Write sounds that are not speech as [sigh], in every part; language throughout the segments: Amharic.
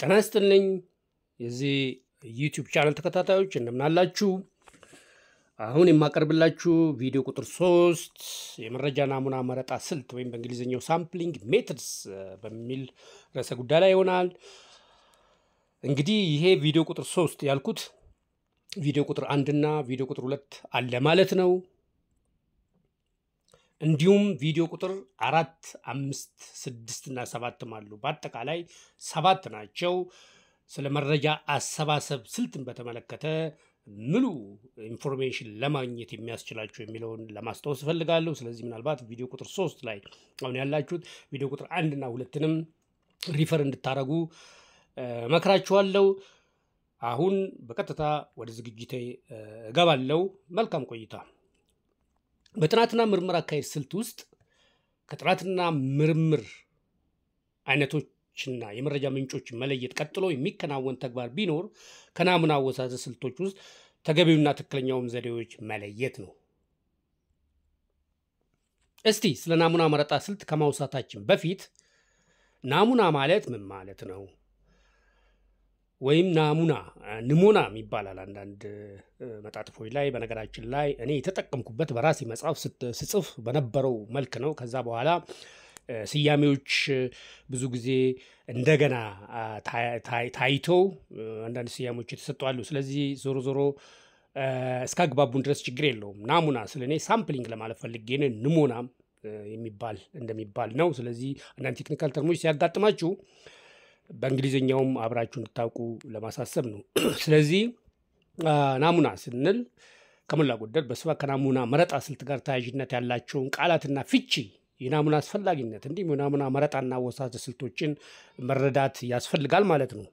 ጤና ይስጥልኝ የዚህ ዩቲዩብ ቻናል ተከታታዮች እንደምናላችሁ። አሁን የማቀርብላችሁ ቪዲዮ ቁጥር ሶስት የመረጃ ናሙና መረጣ ስልት ወይም በእንግሊዝኛው ሳምፕሊንግ ሜትድስ በሚል ርዕሰ ጉዳይ ላይ ይሆናል። እንግዲህ ይሄ ቪዲዮ ቁጥር ሶስት ያልኩት ቪዲዮ ቁጥር አንድና ቪዲዮ ቁጥር ሁለት አለ ማለት ነው። እንዲሁም ቪዲዮ ቁጥር አራት አምስት ስድስት እና ሰባትም አሉ። በአጠቃላይ ሰባት ናቸው። ስለ መረጃ አሰባሰብ ስልትን በተመለከተ ምሉ ኢንፎርሜሽን ለማግኘት የሚያስችላቸው የሚለውን ለማስታወስ እፈልጋለሁ። ስለዚህ ምናልባት ቪዲዮ ቁጥር ሶስት ላይ አሁን ያላችሁት ቪዲዮ ቁጥር አንድና ሁለትንም ሪፈር እንድታደረጉ መክራችኋለሁ። አሁን በቀጥታ ወደ ዝግጅቴ እገባለሁ። መልካም ቆይታ በጥናትና ምርምር አካሄድ ስልት ውስጥ ከጥናትና ምርምር አይነቶችና የመረጃ ምንጮች መለየት ቀጥሎ የሚከናወን ተግባር ቢኖር ከናሙና አወሳሰ ስልቶች ውስጥ ተገቢውና ትክክለኛውም ዘዴዎች መለየት ነው። እስቲ ስለ ናሙና መረጣ ስልት ከማውሳታችን በፊት ናሙና ማለት ምን ማለት ነው? ወይም ናሙና ንሞና ይባላል። አንዳንድ መጣጥፎች ላይ በነገራችን ላይ እኔ የተጠቀምኩበት በራሴ መጽሐፍ ስጽፍ በነበረው መልክ ነው። ከዛ በኋላ ስያሜዎች ብዙ ጊዜ እንደገና ታይተው አንዳንድ ስያሜዎች የተሰጡ አሉ። ስለዚህ ዞሮ ዞሮ እስከ አግባቡን ድረስ ችግር የለውም። ናሙና ስለ እኔ ሳምፕሊንግ ለማለት ፈልጌን ንሞና የሚባል እንደሚባል ነው። ስለዚህ አንዳንድ ቴክኒካል ተርሞች ሲያጋጥማችሁ በእንግሊዝኛውም አብራችሁ እንድታውቁ ለማሳሰብ ነው። [clears throat] ስለዚህ ናሙና ስንል ከሞላ ጎደል በስፋት ከናሙና መረጣ ስልት ጋር ተያያዥነት ያላቸውን ቃላትና ፍቺ የናሙና አስፈላጊነት እንዲሁም የናሙና መረጣና አወሳሰድ ስልቶችን መረዳት ያስፈልጋል ማለት ነው።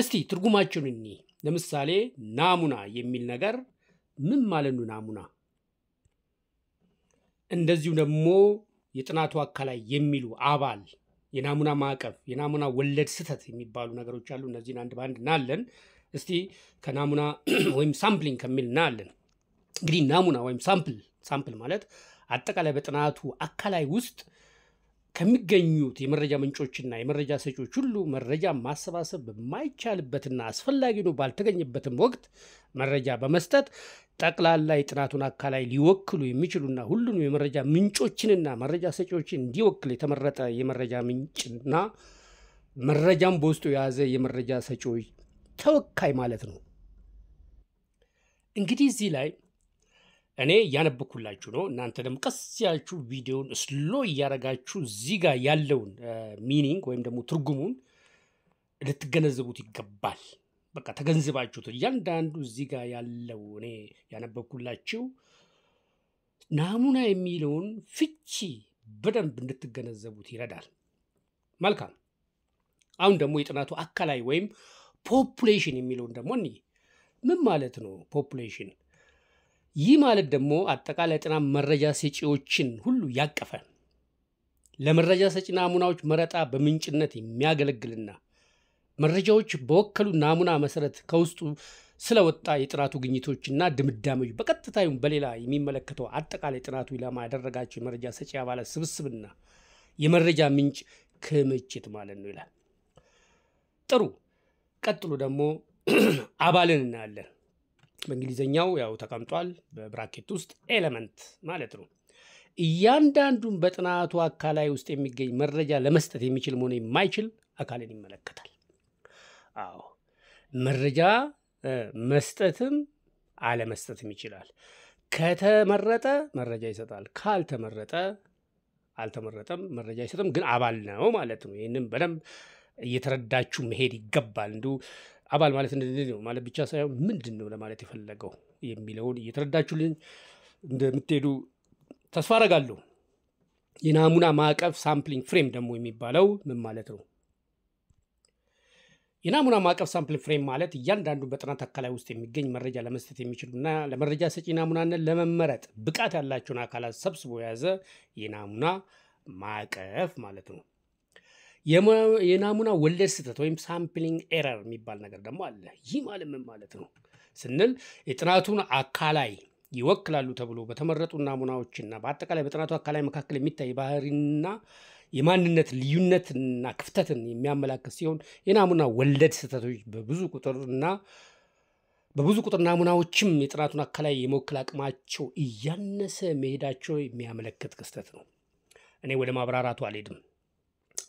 እስቲ ትርጉማቸውን እኒ ለምሳሌ ናሙና የሚል ነገር ምን ማለት ነው? ናሙና እንደዚሁ ደግሞ የጥናቱ አካላይ የሚሉ አባል የናሙና ማዕቀፍ፣ የናሙና ወለድ ስህተት የሚባሉ ነገሮች አሉ። እነዚህን አንድ በአንድ እናያለን። እስቲ ከናሙና [clears throat] ወይም ሳምፕሊንግ ከሚል እናያለን። እንግዲህ ናሙና ወይም ሳምፕል ሳምፕል ማለት አጠቃላይ በጥናቱ አካላይ ውስጥ ከሚገኙት የመረጃ ምንጮችና የመረጃ ሰጪዎች ሁሉ መረጃ ማሰባሰብ በማይቻልበትና አስፈላጊ ነው ባልተገኘበትም ወቅት መረጃ በመስጠት ጠቅላላ የጥናቱን አካላይ ሊወክሉ የሚችሉና ሁሉንም የመረጃ ምንጮችንና መረጃ ሰጪዎችን እንዲወክል የተመረጠ የመረጃ ምንጭና መረጃም በውስጡ የያዘ የመረጃ ሰጪዎች ተወካይ ማለት ነው። እንግዲህ እዚህ ላይ እኔ እያነበኩላችሁ ነው። እናንተ ደግሞ ቀስ ያችሁ ቪዲዮን ስሎ እያረጋችሁ እዚህ ጋር ያለውን ሚኒንግ ወይም ደግሞ ትርጉሙን ልትገነዘቡት ይገባል። በቃ ተገንዝባችሁት እያንዳንዱ እዚህ ጋር ያለው እኔ ያነበብኩላችሁ ናሙና የሚለውን ፍቺ በደንብ እንድትገነዘቡት ይረዳል። መልካም። አሁን ደግሞ የጥናቱ አካላዊ ወይም ፖፑሌሽን የሚለውን ደግሞ እኒ ምን ማለት ነው ፖፑሌሽን? ይህ ማለት ደግሞ አጠቃላይ ጥናት መረጃ ሰጪዎችን ሁሉ ያቀፈ ለመረጃ ሰጪ ናሙናዎች መረጣ በምንጭነት የሚያገለግልና መረጃዎች በወከሉ ናሙና መሰረት ከውስጡ ስለወጣ የጥናቱ ግኝቶችና ድምዳሜዎች በቀጥታ ይሁን በሌላ የሚመለከተው አጠቃላይ ጥናቱ ኢላማ ያደረጋቸው የመረጃ ሰጪ አባላት ስብስብና የመረጃ ምንጭ ክምችት ማለት ነው ይላል። ጥሩ። ቀጥሎ ደግሞ [clears throat] አባልን እናያለን። በእንግሊዝኛው ያው ተቀምጧል በብራኬት ውስጥ ኤለመንት ማለት ነው። እያንዳንዱን በጥናቱ አካላይ ውስጥ የሚገኝ መረጃ ለመስጠት የሚችል መሆን የማይችል አካልን ይመለከታል። አዎ መረጃ መስጠትም አለመስጠትም ይችላል። ከተመረጠ መረጃ ይሰጣል፣ ካልተመረጠ አልተመረጠም መረጃ አይሰጥም። ግን አባል ነው ማለት ነው። ይህንም በደንብ እየተረዳችሁ መሄድ ይገባል። እንዲሁ አባል ማለት ነው ማለት ብቻ ሳይሆን ምንድን ነው ለማለት የፈለገው የሚለውን እየተረዳችሁልኝ እንደምትሄዱ ተስፋ አረጋለሁ። የናሙና ማዕቀፍ ሳምፕሊንግ ፍሬም ደግሞ የሚባለው ምን ማለት ነው? የናሙና ማዕቀፍ ሳምፕል ፍሬም ማለት እያንዳንዱ በጥናት አካላዊ ውስጥ የሚገኝ መረጃ ለመስጠት የሚችሉና ለመረጃ ሰጪ ናሙናነት ለመመረጥ ብቃት ያላቸውን አካላት ሰብስቦ የያዘ የናሙና ማዕቀፍ ማለት ነው። የናሙና ወለድ ስህተት ወይም ሳምፕሊንግ ኤረር የሚባል ነገር ደግሞ አለ። ይህ ማለት ምን ማለት ነው ስንል የጥናቱን አካላይ ይወክላሉ ተብሎ በተመረጡ ናሙናዎችና በአጠቃላይ በጥናቱ አካላይ መካከል የሚታይ ባህሪና የማንነት ልዩነትና ክፍተትን የሚያመላክት ሲሆን የናሙና ወለድ ስህተቶች በብዙ ቁጥርና በብዙ ቁጥር ናሙናዎችም የጥናቱን አካላይ የመወከል አቅማቸው እያነሰ መሄዳቸው የሚያመለክት ክስተት ነው። እኔ ወደ ማብራራቱ አልሄድም።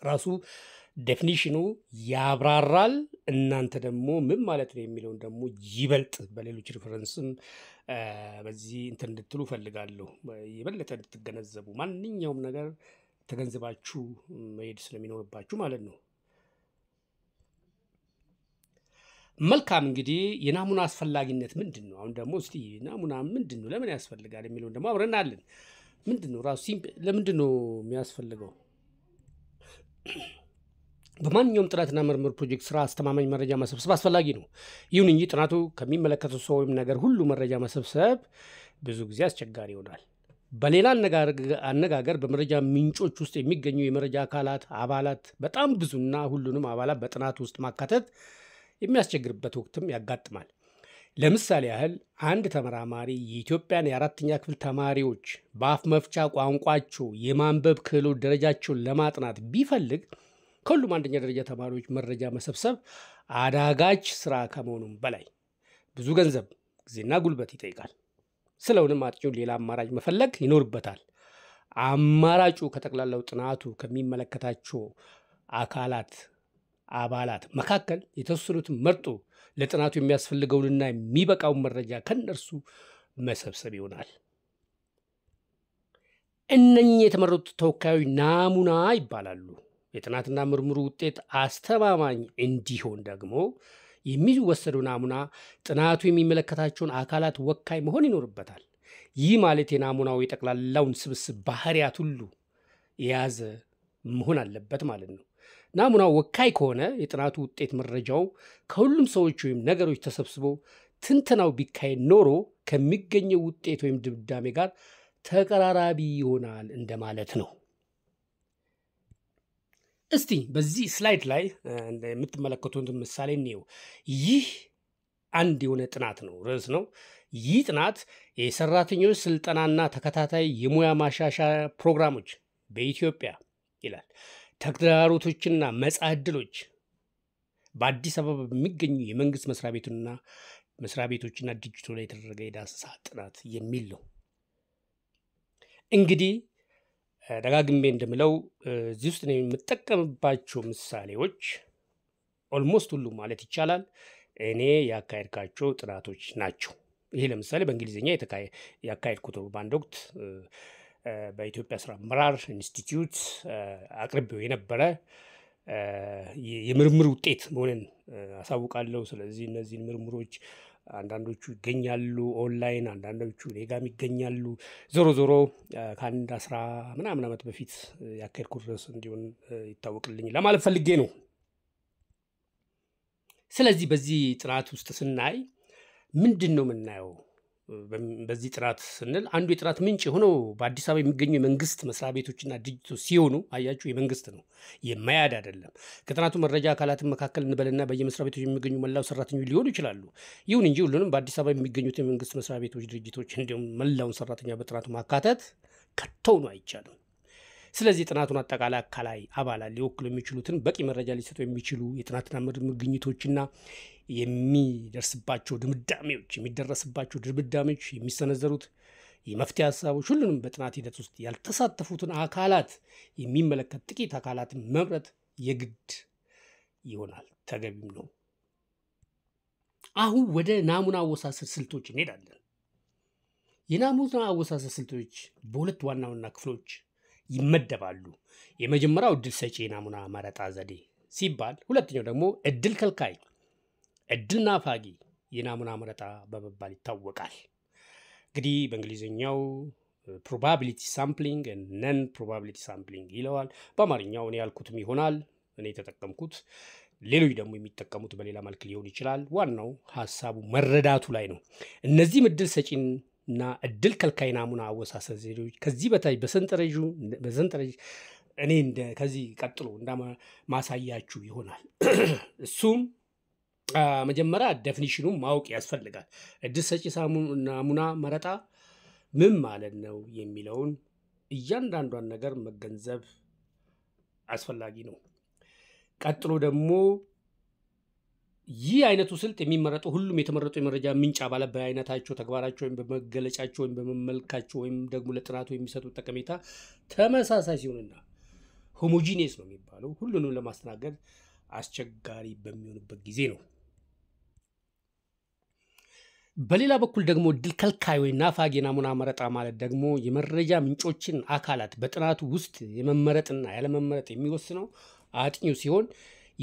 ራሱ ዴፊኒሽኑ ያብራራል። እናንተ ደግሞ ምን ማለት ነው የሚለውን ደግሞ ይበልጥ በሌሎች ሪፈረንስም በዚህ እንትን እንድትሉ ፈልጋለሁ፣ የበለጠ እንድትገነዘቡ ማንኛውም ነገር ተገንዝባችሁ መሄድ ስለሚኖርባችሁ ማለት ነው። መልካም እንግዲህ የናሙና አስፈላጊነት ምንድን ነው? አሁን ደግሞ እስቲ ናሙና ምንድን ነው፣ ለምን ያስፈልጋል የሚለውን ደግሞ አብረናለን። ምንድን ነው ራሱ ለምንድን ነው የሚያስፈልገው? በማንኛውም ጥናትና ምርምር ፕሮጀክት ስራ አስተማማኝ መረጃ መሰብሰብ አስፈላጊ ነው። ይሁን እንጂ ጥናቱ ከሚመለከተው ሰው ወይም ነገር ሁሉ መረጃ መሰብሰብ ብዙ ጊዜ አስቸጋሪ ይሆናል። በሌላ አነጋገር በመረጃ ምንጮች ውስጥ የሚገኙ የመረጃ አካላት አባላት በጣም ብዙና ሁሉንም አባላት በጥናት ውስጥ ማካተት የሚያስቸግርበት ወቅትም ያጋጥማል። ለምሳሌ ያህል አንድ ተመራማሪ የኢትዮጵያን የአራተኛ ክፍል ተማሪዎች በአፍ መፍቻ ቋንቋቸው የማንበብ ክህሎት ደረጃቸውን ለማጥናት ቢፈልግ ከሁሉም አንደኛ ደረጃ ተማሪዎች መረጃ መሰብሰብ አዳጋች ስራ ከመሆኑም በላይ ብዙ ገንዘብ ጊዜና ጉልበት ይጠይቃል። ስለሆነም አጥቂው ሌላ አማራጭ መፈለግ ይኖርበታል። አማራጩ ከጠቅላላው ጥናቱ ከሚመለከታቸው አካላት አባላት መካከል የተወሰኑትን መርጦ ለጥናቱ የሚያስፈልገውንና የሚበቃውን መረጃ ከነርሱ መሰብሰብ ይሆናል። እነኚህ የተመረጡት ተወካዮች ናሙና ይባላሉ። የጥናትና ምርምሩ ውጤት አስተማማኝ እንዲሆን ደግሞ የሚወሰደው ናሙና ጥናቱ የሚመለከታቸውን አካላት ወካይ መሆን ይኖርበታል። ይህ ማለት የናሙናው የጠቅላላውን ስብስብ ባህሪያት ሁሉ የያዘ መሆን አለበት ማለት ነው። ናሙናው ወካይ ከሆነ የጥናቱ ውጤት መረጃው ከሁሉም ሰዎች ወይም ነገሮች ተሰብስቦ ትንተናው ቢካሄድ ኖሮ ከሚገኘው ውጤት ወይም ድምዳሜ ጋር ተቀራራቢ ይሆናል እንደማለት ነው። እስቲ በዚህ ስላይድ ላይ የምትመለከቱ ምሳሌ እኒው ይህ አንድ የሆነ ጥናት ነው፣ ርዕስ ነው። ይህ ጥናት የሰራተኞች ስልጠናና ተከታታይ የሙያ ማሻሻ ፕሮግራሞች በኢትዮጵያ ይላል ተግዳሮቶችና መጻ ዕድሎች በአዲስ አበባ በሚገኙ የመንግስት መስሪያ ቤቱና መስሪያ ቤቶችና ድርጅቱ ላይ የተደረገ የዳሰሳ ጥናት የሚል ነው። እንግዲህ ደጋግሜ እንደምለው እዚህ ውስጥ የምጠቀምባቸው ምሳሌዎች ኦልሞስት ሁሉም ማለት ይቻላል እኔ ያካሄድካቸው ጥናቶች ናቸው። ይሄ ለምሳሌ በእንግሊዝኛ ያካሄድኩት በአንድ ወቅት በኢትዮጵያ ስራ አመራር ኢንስቲትዩት አቅርቤው የነበረ የምርምር ውጤት መሆንን አሳውቃለሁ። ስለዚህ እነዚህን ምርምሮች አንዳንዶቹ ይገኛሉ ኦንላይን፣ አንዳንዶቹ ሌጋም ይገኛሉ። ዞሮ ዞሮ ከአንድ አስራ ምናምን ዓመት በፊት ያካሄድኩት ኩርስ እንዲሆን ይታወቅልኝ ለማለት ፈልጌ ነው። ስለዚህ በዚህ ጥናት ውስጥ ስናይ ምንድን ነው የምናየው? በዚህ ጥራት ስንል አንዱ የጥራት ምንጭ የሆነው በአዲስ አበባ የሚገኙ የመንግስት መስሪያ ቤቶችና ድርጅቶች ሲሆኑ አያችሁ የመንግስት ነው የማያድ አይደለም። ከጥናቱ መረጃ አካላትን መካከል እንበልና በየመስሪያ ቤቶች የሚገኙ መላው ሰራተኞች ሊሆኑ ይችላሉ። ይሁን እንጂ ሁሉንም በአዲስ አበባ የሚገኙት የመንግስት መስሪያ ቤቶች፣ ድርጅቶች እንዲሁም መላውን ሰራተኛ በጥናቱ ማካተት ከተው ነው አይቻልም። ስለዚህ ጥናቱን አጠቃላይ አካላዊ አባላት ሊወክሉ የሚችሉትን በቂ መረጃ ሊሰጡ የሚችሉ የጥናትና ምርምር ግኝቶችና የሚደርስባቸው ድምዳሜዎች የሚደረስባቸው ድምዳሜዎች የሚሰነዘሩት የመፍትሄ ሀሳቦች ሁሉንም በጥናት ሂደት ውስጥ ያልተሳተፉትን አካላት የሚመለከት ጥቂት አካላትን መምረጥ የግድ ይሆናል፣ ተገቢም ነው። አሁን ወደ ናሙና አወሳሰድ ስልቶች እንሄዳለን። የናሙና አወሳሰድ ስልቶች በሁለት ዋና ዋና ክፍሎች ይመደባሉ። የመጀመሪያው እድል ሰጪ ናሙና መረጣ ዘዴ ሲባል፣ ሁለተኛው ደግሞ እድል ከልካይ፣ እድል ናፋጊ የናሙና መረጣ በመባል ይታወቃል። እንግዲህ በእንግሊዝኛው ፕሮባቢሊቲ ሳምፕሊንግ ነን ፕሮባቢሊቲ ሳምፕሊንግ ይለዋል። በአማርኛው እኔ ያልኩትም ይሆናል እኔ የተጠቀምኩት ሌሎች ደግሞ የሚጠቀሙት በሌላ መልክ ሊሆን ይችላል። ዋናው ሀሳቡ መረዳቱ ላይ ነው። እነዚህም እድል ሰጪን እና እድል ከልካይ ናሙና አወሳሰን ዘዴዎች ከዚህ በታች በሰንጠረዡ በሰንጠረዥ እኔ እንደ ከዚህ ቀጥሎ ማሳያችሁ ይሆናል። እሱም መጀመሪያ ደፊኒሽኑን ማወቅ ያስፈልጋል። እድል ሰጪ ናሙና መረጣ ምን ማለት ነው የሚለውን እያንዳንዷን ነገር መገንዘብ አስፈላጊ ነው። ቀጥሎ ደግሞ ይህ አይነቱ ስልት የሚመረጡ ሁሉም የተመረጡ የመረጃ ምንጭ አባላት በአይነታቸው፣ ተግባራቸው ወይም በመገለጫቸው ወይም በመመልካቸው ወይም ደግሞ ለጥናቱ የሚሰጡት ጠቀሜታ ተመሳሳይ ሲሆንና ሆሞጂኒየስ ነው የሚባለው ሁሉንም ለማስተናገድ አስቸጋሪ በሚሆንበት ጊዜ ነው። በሌላ በኩል ደግሞ እድል ከልካይ ወይ ናፋግ የናሙና መረጣ ማለት ደግሞ የመረጃ ምንጮችን አካላት በጥናቱ ውስጥ የመመረጥና ያለመመረጥ የሚወስነው አጥኚው ሲሆን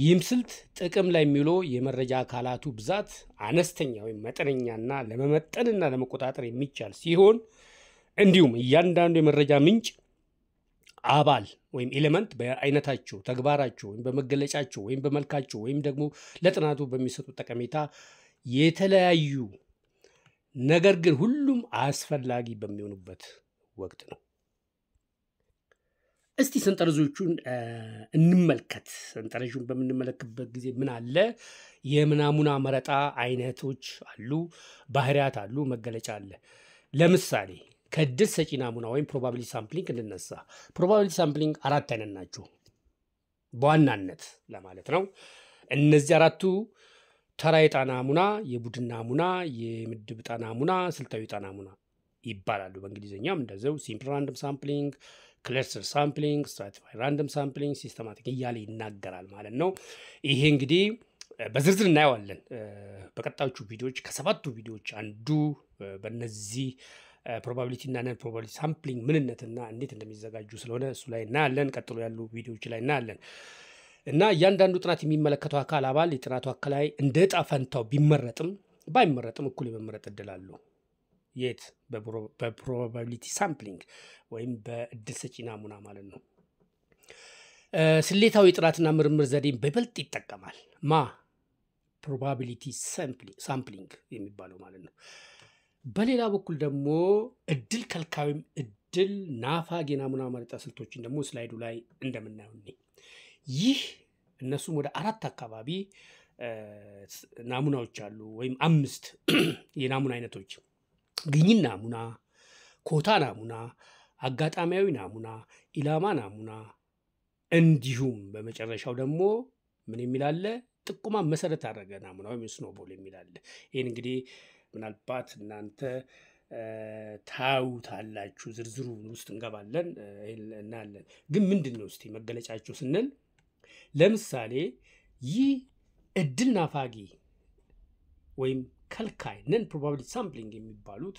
ይህም ስልት ጥቅም ላይ የሚውሎ የመረጃ አካላቱ ብዛት አነስተኛ ወይም መጠነኛና ለመመጠንና ለመቆጣጠር የሚቻል ሲሆን እንዲሁም እያንዳንዱ የመረጃ ምንጭ አባል ወይም ኤሌመንት በአይነታቸው፣ ተግባራቸው ወይም በመገለጫቸው ወይም በመልካቸው ወይም ደግሞ ለጥናቱ በሚሰጡት ጠቀሜታ የተለያዩ ነገር ግን ሁሉም አስፈላጊ በሚሆኑበት ወቅት ነው። እስቲ ሰንጠረዦቹን እንመልከት። ሰንጠረዡን በምንመለክበት ጊዜ ምን አለ? የምናሙና መረጣ አይነቶች አሉ፣ ባህሪያት አሉ፣ መገለጫ አለ። ለምሳሌ ከእድል ሰጪ ናሙና ወይም ፕሮባቢሊቲ ሳምፕሊንግ እንነሳ። ፕሮባቢሊቲ ሳምፕሊንግ አራት አይነት ናቸው በዋናነት ለማለት ነው። እነዚህ አራቱ ተራ የጣናሙና፣ የቡድን ናሙና፣ የምድብ ዕጣ ስልታዊ ዕጣ ይባላሉ። በእንግሊዝኛም እንደዚው ሲምፕል ራንድም ሳምፕሊንግ ክለስተር ሳምፕሊንግ፣ ስትራቲፋይ ራንደም ሳምፕሊንግ፣ ሲስተማቲክ እያለ ይናገራል ማለት ነው። ይሄ እንግዲህ በዝርዝር እናየዋለን በቀጣዮቹ ቪዲዮዎች። ከሰባቱ ቪዲዮዎች አንዱ በነዚህ ፕሮባቢሊቲ እና ነን ፕሮባቢሊቲ ሳምፕሊንግ ምንነትና እንዴት እንደሚዘጋጁ ስለሆነ እሱ ላይ እናያለን። ቀጥሎ ያሉ ቪዲዮዎች ላይ እናያለን። እና እያንዳንዱ ጥናት የሚመለከተው አካል አባል የጥናቱ እንደ ዕጣ ፈንታው ቢመረጥም ባይመረጥም እኩል የመመረጥ እድል አለው። የት በፕሮባቢሊቲ ሳምፕሊንግ ወይም በእድል ሰጪ ናሙና ማለት ነው ስሌታዊ ጥናትና ምርምር ዘዴን በይበልጥ ይጠቀማል ማ ፕሮባቢሊቲ ሳምፕሊንግ የሚባለው ማለት ነው በሌላ በኩል ደግሞ እድል ከልካዊም እድል ናፋግ የናሙና መረጣ ስልቶችን ደግሞ ስላይዱ ላይ እንደምናየው ይህ እነሱም ወደ አራት አካባቢ ናሙናዎች አሉ ወይም አምስት [clears throat] የናሙና አይነቶች ግኝን ናሙና፣ ኮታ ናሙና፣ አጋጣሚያዊ ናሙና፣ ኢላማ ናሙና እንዲሁም በመጨረሻው ደግሞ ምን የሚላለ ጥቁማ መሰረት አደረገ ናሙና ወይም ስኖቦል የሚላለ ይህን እንግዲህ ምናልባት እናንተ ታዩታላችሁ። ዝርዝሩ ውስጥ እንገባለን እናያለን። ግን ምንድን ነው እስቲ መገለጫቸው ስንል ለምሳሌ ይህ እድል ናፋጊ ወይም ከልካይ ነን ፕሮባብሊቲ ሳምፕሊንግ የሚባሉት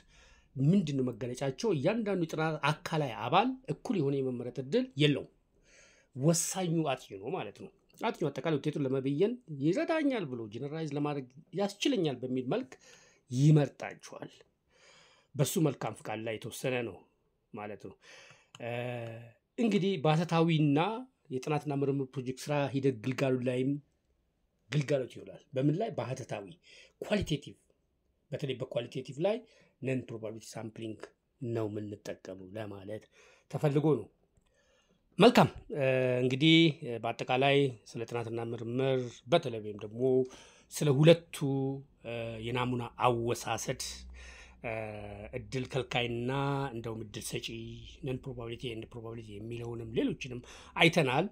ምንድን ነው መገለጫቸው? እያንዳንዱ የጥናት አካላይ አባል እኩል የሆነ የመመረጥ እድል የለውም። ወሳኙ አጥኚ ነው ማለት ነው። አጥኚ አጠቃላይ ውጤቱን ለመበየን ይረዳኛል ብሎ ጀነራይዝ ለማድረግ ያስችለኛል በሚል መልክ ይመርጣቸዋል። በሱ መልካም ፍቃድ ላይ የተወሰነ ነው ማለት ነው። እንግዲህ በአተታዊና የጥናትና ምርምር ፕሮጀክት ስራ ሂደት ግልጋሎት ላይም ግልጋሎት ይውላል። በምን ላይ? በሀተታዊ ኳሊቴቲቭ በተለይ በኳሊቴቲቭ ላይ ነን ፕሮባቢሊቲ ሳምፕሊንግ ነው የምንጠቀሙ ለማለት ተፈልጎ ነው። መልካም እንግዲህ በአጠቃላይ ስለ ጥናትና ምርምር በተለይ ወይም ደግሞ ስለ ሁለቱ የናሙና አወሳሰድ እድል ከልካይና እንደውም እድል ሰጪ ነን ፕሮባቢሊቲ ኤንድ ፕሮባቢሊቲ የሚለውንም ሌሎችንም አይተናል።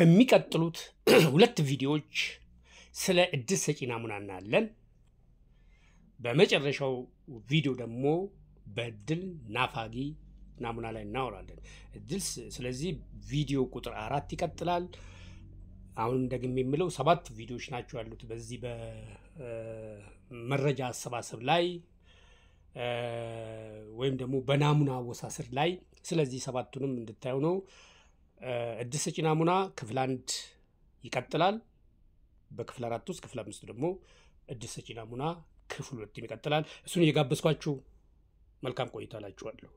በሚቀጥሉት [clears throat] ሁለት ቪዲዮዎች ስለ እድስ ሰጪ ናሙና እናያለን። በመጨረሻው ቪዲዮ ደግሞ በእድል ናፋጊ ናሙና ላይ እናወራለን። እድል ስለዚህ ቪዲዮ ቁጥር አራት ይቀጥላል። አሁን እንደግም የምለው ሰባት ቪዲዮዎች ናቸው ያሉት በዚህ በመረጃ አሰባሰብ ላይ ወይም ደግሞ በናሙና አወሳሰድ ላይ። ስለዚህ ሰባቱንም እንድታዩ ነው። እድል ሰጪ ናሙና ክፍል አንድ ይቀጥላል። በክፍል አራት ውስጥ ክፍል አምስት ደግሞ እድል ሰጪ ናሙና ክፍል ሁለትም ይቀጥላል። እሱን እየጋበዝኳችሁ መልካም ቆይታ ላችኋለሁ።